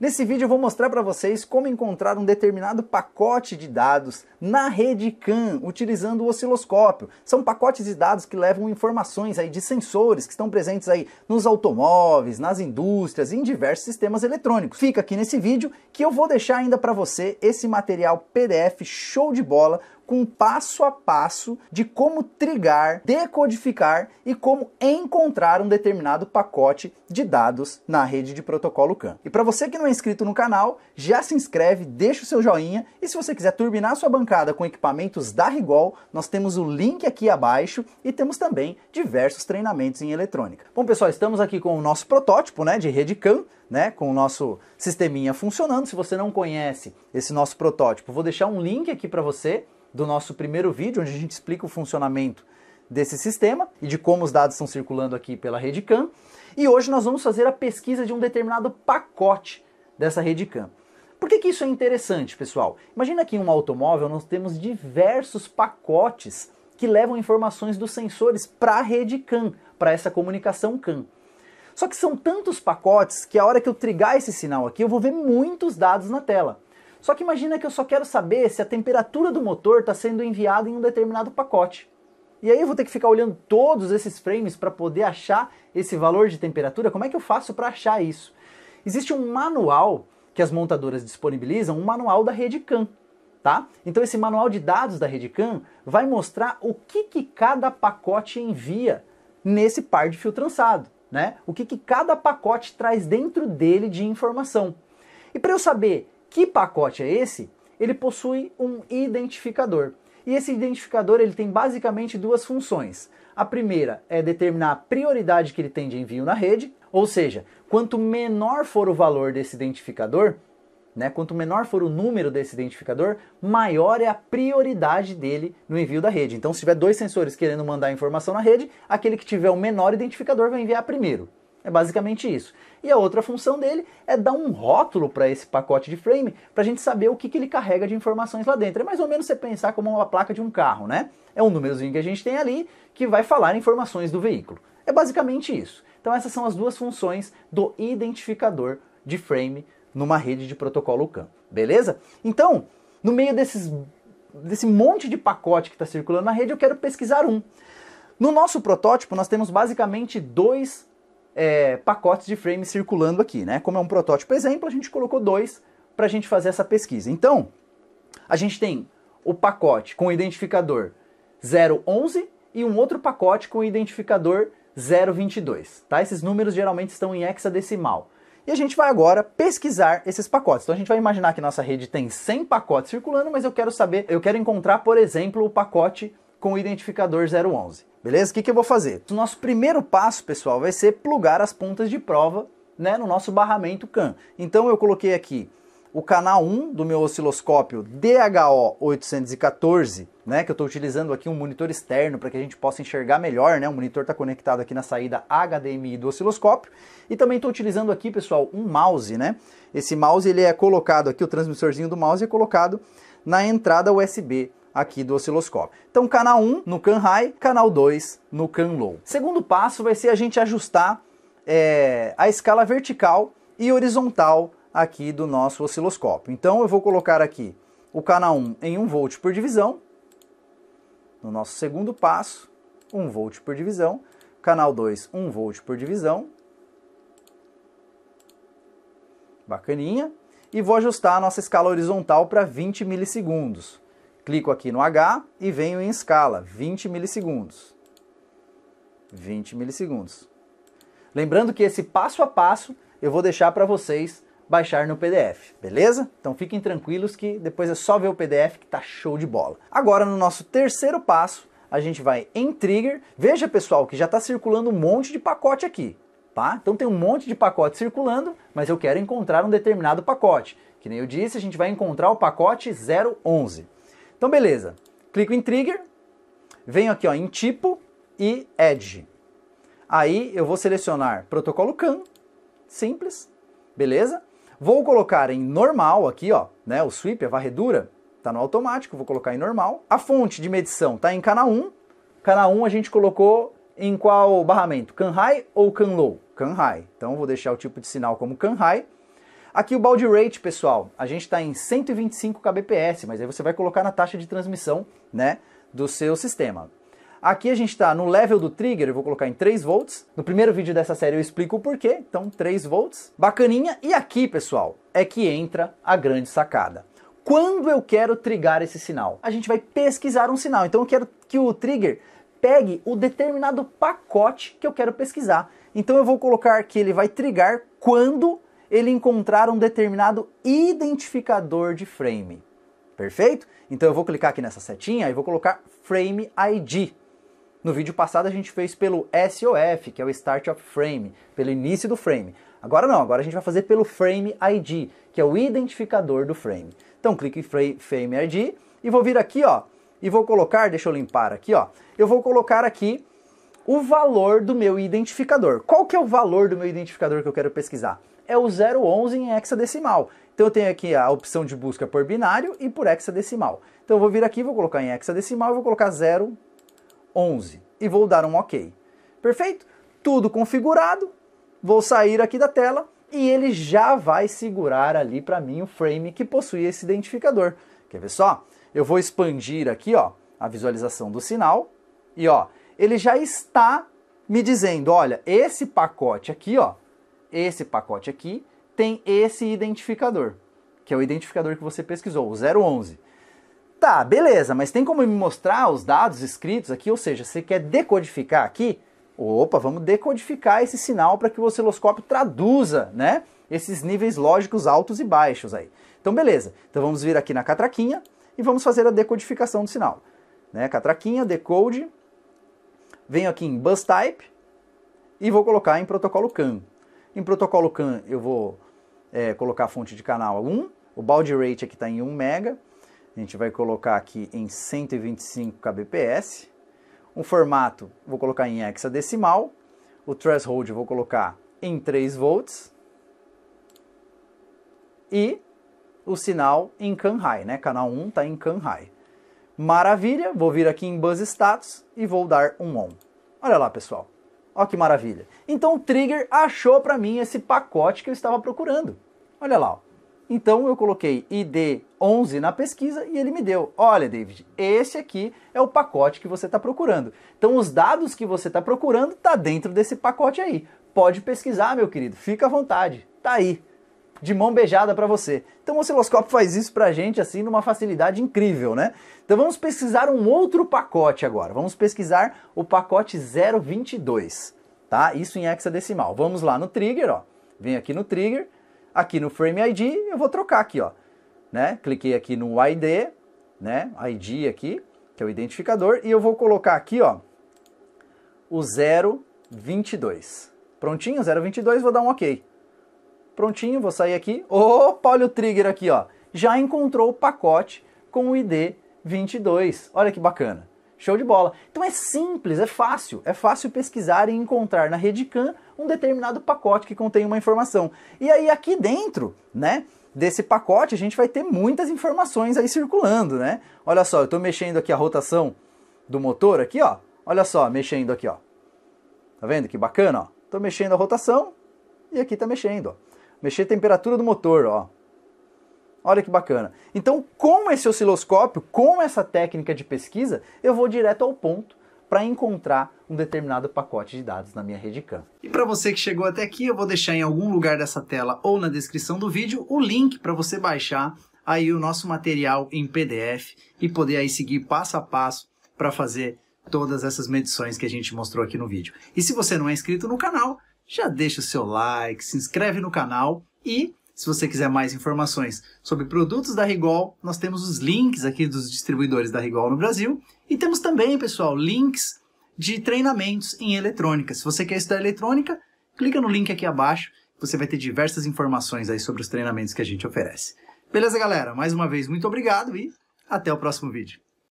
Nesse vídeo eu vou mostrar para vocês como encontrar um determinado pacote de dados na rede CAN utilizando o osciloscópio. São pacotes de dados que levam informações aí de sensores que estão presentes aí nos automóveis, nas indústrias e em diversos sistemas eletrônicos. Fica aqui nesse vídeo que eu vou deixar ainda para você esse material PDF show de bola com um passo a passo de como trigar, decodificar e como encontrar um determinado pacote de dados na rede de protocolo CAN. E para você que não é inscrito no canal, já se inscreve, deixa o seu joinha e se você quiser turbinar sua bancada com equipamentos da Rigol, nós temos o link aqui abaixo e temos também diversos treinamentos em eletrônica. Bom, pessoal, estamos aqui com o nosso protótipo, né, de rede CAN, né, com o nosso sisteminha funcionando. Se você não conhece esse nosso protótipo, vou deixar um link aqui para você do nosso primeiro vídeo, onde a gente explica o funcionamento desse sistema e de como os dados estão circulando aqui pela rede CAN. E hoje nós vamos fazer a pesquisa de um determinado pacote dessa rede CAN. Por que, que isso é interessante, pessoal? Imagina que em um automóvel nós temos diversos pacotes que levam informações dos sensores para a rede CAN, para essa comunicação CAN. Só que são tantos pacotes que a hora que eu trigar esse sinal aqui, eu vou ver muitos dados na tela. Só que imagina que eu só quero saber se a temperatura do motor está sendo enviada em um determinado pacote. E aí eu vou ter que ficar olhando todos esses frames para poder achar esse valor de temperatura. Como é que eu faço para achar isso? Existe um manual que as montadoras disponibilizam, um manual da rede CAN, tá? Então esse manual de dados da rede CAN vai mostrar o que, que cada pacote envia nesse par de fio trançado, né? O que, que cada pacote traz dentro dele de informação. E para eu saber que pacote é esse? Ele possui um identificador. E esse identificador ele tem basicamente duas funções. A primeira é determinar a prioridade que ele tem de envio na rede, ou seja, quanto menor for o valor desse identificador, né, quanto menor for o número desse identificador, maior é a prioridade dele no envio da rede. Então, se tiver dois sensores querendo mandar informação na rede, aquele que tiver o menor identificador vai enviar primeiro. É basicamente isso. E a outra função dele é dar um rótulo para esse pacote de frame para a gente saber o que, que ele carrega de informações lá dentro. É mais ou menos você pensar como uma placa de um carro, né? É um númerozinho que a gente tem ali que vai falar informações do veículo. É basicamente isso. Então essas são as duas funções do identificador de frame numa rede de protocolo CAN, beleza? Então, no meio desses, desse monte de pacote que está circulando na rede, eu quero pesquisar um. No nosso protótipo, nós temos basicamente dois é, pacotes de frames circulando aqui, né? Como é um protótipo exemplo, a gente colocou dois para a gente fazer essa pesquisa. Então, a gente tem o pacote com o identificador 011 e um outro pacote com o identificador 022, tá? Esses números geralmente estão em hexadecimal. E a gente vai agora pesquisar esses pacotes. Então a gente vai imaginar que nossa rede tem 100 pacotes circulando, mas eu quero saber, eu quero encontrar, por exemplo, o pacote com o identificador 011. Beleza? O que, que eu vou fazer? O nosso primeiro passo, pessoal, vai ser plugar as pontas de prova né, no nosso barramento CAN. Então eu coloquei aqui o canal 1 do meu osciloscópio DHO814, né, que eu estou utilizando aqui um monitor externo para que a gente possa enxergar melhor, né, o monitor está conectado aqui na saída HDMI do osciloscópio, e também estou utilizando aqui, pessoal, um mouse, né, esse mouse ele é colocado aqui, o transmissorzinho do mouse é colocado na entrada USB aqui do osciloscópio. Então, canal 1 no can high, canal 2 no can low. Segundo passo vai ser a gente ajustar é, a escala vertical e horizontal aqui do nosso osciloscópio. Então, eu vou colocar aqui o canal 1 em 1 volt por divisão. No nosso segundo passo, 1 volt por divisão. Canal 2, 1 volt por divisão. Bacaninha. E vou ajustar a nossa escala horizontal para 20 milissegundos. Clico aqui no H e venho em escala, 20 milissegundos. 20 milissegundos. Lembrando que esse passo a passo eu vou deixar para vocês baixar no PDF, beleza? Então fiquem tranquilos que depois é só ver o PDF que tá show de bola. Agora no nosso terceiro passo, a gente vai em Trigger. Veja pessoal que já está circulando um monte de pacote aqui, tá? Então tem um monte de pacote circulando, mas eu quero encontrar um determinado pacote. Que nem eu disse, a gente vai encontrar o pacote 011. Então, beleza. Clico em Trigger, venho aqui ó, em Tipo e Edge. Aí eu vou selecionar protocolo CAN, simples, beleza? Vou colocar em normal aqui, ó, né, o sweep, a varredura, tá no automático, vou colocar em normal. A fonte de medição tá em Cana 1. Cana 1 a gente colocou em qual barramento? Can high ou can low? Can high. Então vou deixar o tipo de sinal como can high Aqui o baud rate, pessoal, a gente está em 125 kbps, mas aí você vai colocar na taxa de transmissão né, do seu sistema. Aqui a gente está no level do trigger, eu vou colocar em 3 volts. No primeiro vídeo dessa série eu explico o porquê, então 3 volts. Bacaninha. E aqui, pessoal, é que entra a grande sacada. Quando eu quero trigar esse sinal? A gente vai pesquisar um sinal, então eu quero que o trigger pegue o determinado pacote que eu quero pesquisar. Então eu vou colocar que ele vai trigar quando ele encontrar um determinado identificador de frame. Perfeito? Então eu vou clicar aqui nessa setinha e vou colocar Frame ID. No vídeo passado a gente fez pelo SOF, que é o Start of Frame, pelo início do frame. Agora não, agora a gente vai fazer pelo Frame ID, que é o identificador do frame. Então clique em Frame ID e vou vir aqui, ó, e vou colocar, deixa eu limpar aqui, ó. Eu vou colocar aqui o valor do meu identificador. Qual que é o valor do meu identificador que eu quero pesquisar? é o 011 em hexadecimal. Então eu tenho aqui a opção de busca por binário e por hexadecimal. Então eu vou vir aqui, vou colocar em hexadecimal, vou colocar 011 e vou dar um OK. Perfeito? Tudo configurado, vou sair aqui da tela e ele já vai segurar ali para mim o frame que possui esse identificador. Quer ver só? Eu vou expandir aqui ó, a visualização do sinal e ó, ele já está me dizendo, olha, esse pacote aqui ó, esse pacote aqui tem esse identificador, que é o identificador que você pesquisou, o 011. Tá, beleza, mas tem como me mostrar os dados escritos aqui? Ou seja, você quer decodificar aqui? Opa, vamos decodificar esse sinal para que o osciloscópio traduza, né? Esses níveis lógicos altos e baixos aí. Então, beleza. Então, vamos vir aqui na catraquinha e vamos fazer a decodificação do sinal. Né? Catraquinha, decode. Venho aqui em bus type e vou colocar em protocolo CAN. Em protocolo CAN eu vou é, colocar a fonte de canal 1, o baud rate aqui está em 1 mega, a gente vai colocar aqui em 125 kbps, um formato vou colocar em hexadecimal, o threshold vou colocar em 3 volts e o sinal em CAN high, né? Canal 1 está em CAN high. Maravilha, vou vir aqui em Buzz Status e vou dar um ON. Olha lá, pessoal. Olha que maravilha. Então o Trigger achou para mim esse pacote que eu estava procurando. Olha lá. Ó. Então eu coloquei ID11 na pesquisa e ele me deu. Olha, David, esse aqui é o pacote que você está procurando. Então os dados que você está procurando tá dentro desse pacote aí. Pode pesquisar, meu querido. Fica à vontade. Tá aí de mão beijada para você. Então o osciloscópio faz isso para a gente assim numa facilidade incrível, né? Então vamos pesquisar um outro pacote agora. Vamos pesquisar o pacote 022, tá? Isso em hexadecimal. Vamos lá no trigger, ó. Vem aqui no trigger, aqui no frame ID, eu vou trocar aqui, ó. Né? Cliquei aqui no ID, né? ID aqui, que é o identificador, e eu vou colocar aqui, ó, o 022. Prontinho, 022, vou dar um OK. Prontinho, vou sair aqui. Opa, olha o trigger aqui, ó. Já encontrou o pacote com o ID 22. Olha que bacana. Show de bola. Então é simples, é fácil. É fácil pesquisar e encontrar na Redicam um determinado pacote que contém uma informação. E aí aqui dentro, né, desse pacote, a gente vai ter muitas informações aí circulando, né? Olha só, eu estou mexendo aqui a rotação do motor aqui, ó. Olha só, mexendo aqui, ó. Tá vendo que bacana, ó? Tô mexendo a rotação e aqui tá mexendo, ó mexer a temperatura do motor, ó. Olha que bacana. Então, com esse osciloscópio, com essa técnica de pesquisa, eu vou direto ao ponto para encontrar um determinado pacote de dados na minha rede CAM. E para você que chegou até aqui, eu vou deixar em algum lugar dessa tela ou na descrição do vídeo o link para você baixar aí o nosso material em PDF e poder aí seguir passo a passo para fazer todas essas medições que a gente mostrou aqui no vídeo. E se você não é inscrito no canal, já deixa o seu like, se inscreve no canal e se você quiser mais informações sobre produtos da Rigol, nós temos os links aqui dos distribuidores da Rigol no Brasil e temos também, pessoal, links de treinamentos em eletrônica. Se você quer estudar eletrônica, clica no link aqui abaixo, você vai ter diversas informações aí sobre os treinamentos que a gente oferece. Beleza, galera? Mais uma vez, muito obrigado e até o próximo vídeo.